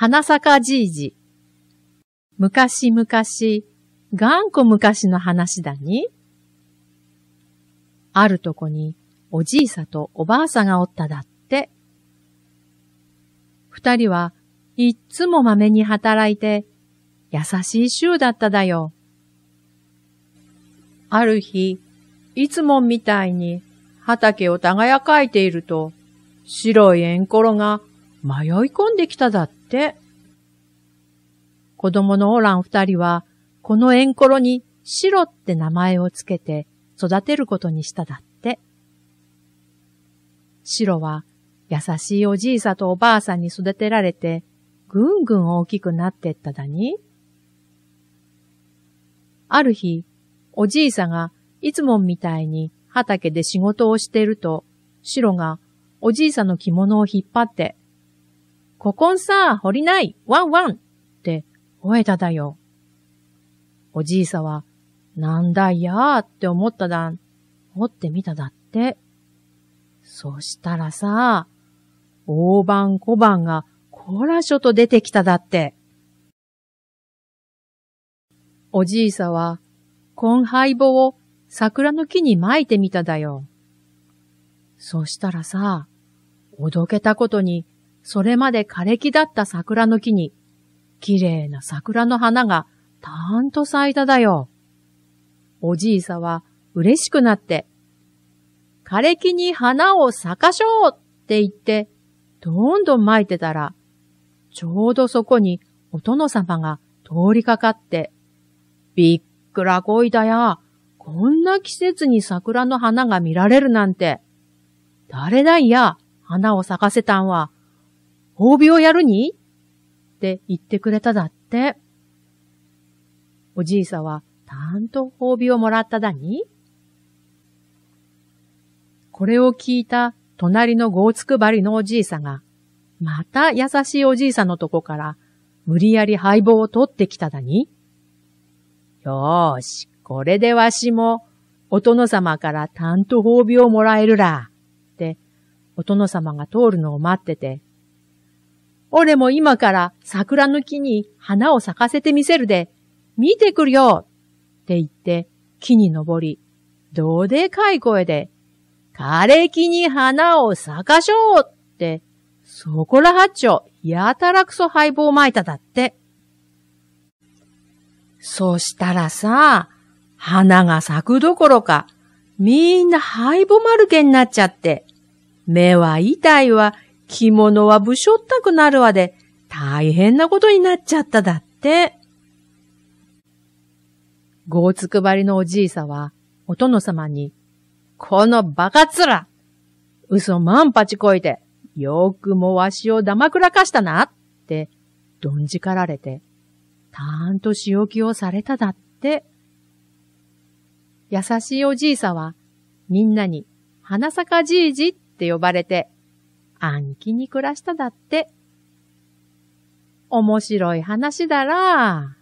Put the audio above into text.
花坂じいじ。昔々、頑固昔の話だに。あるとこに、おじいさとおばあさがおっただって。二人はいっつもまめに働いて、優しい衆だっただよ。ある日、いつもみたいに畑を耕かいていると、白い円コロが迷い込んできただって。て。子供のオラン二人は、このンコロにシロって名前をつけて育てることにしただって。シロは優しいおじいさんとおばあさんに育てられて、ぐんぐん大きくなってっただに。ある日、おじいさんがいつもみたいに畑で仕事をしていると、シロがおじいさんの着物を引っ張ってここんさ、掘りない、ワンワンって吠えただよ。おじいさは、なんだいやーって思っただん、掘ってみただって。そしたらさ、大判小判がこらしょと出てきただって。おじいさは、こはい棒を桜の木に巻いてみただよ。そしたらさ、おどけたことにそれまで枯れ木だった桜の木に、綺麗な桜の花がたーんと咲いただよ。おじいさは嬉しくなって、枯れ木に花を咲かしょうって言って、どんどん巻いてたら、ちょうどそこにお殿様が通りかかって、びっくらこいだや、こんな季節に桜の花が見られるなんて、誰だいや、花を咲かせたんは、褒美をやるにって言ってくれただって。おじいさは、たんと褒美をもらっただにこれを聞いた隣のゴーツクバりのおじいさが、また優しいおじいさんのとこから、無理やり敗北を取ってきただによーし、これでわしも、お殿様からたんと褒美をもらえるら、って、お殿様が通るのを待ってて、俺も今から桜の木に花を咲かせてみせるで、見てくるよって言って木に登り、どうでかい声で、枯れ木に花を咲かしょうって、そこら八丁、やたらくそ配棒まいただって。そしたらさ、花が咲くどころか、みんな灰ぼまるけになっちゃって、目は痛いわ、着物はぶしょったくなるわで、大変なことになっちゃっただって。ごうつくばりのおじいさは、お殿様に、このバカつら嘘万八こいて、よくもわしをだまくらかしたなって、どんじかられて、たーんと仕置きをされただって。優しいおじいさは、みんなに、花坂じいじって呼ばれて、暗記に暮らしただって。面白い話だら。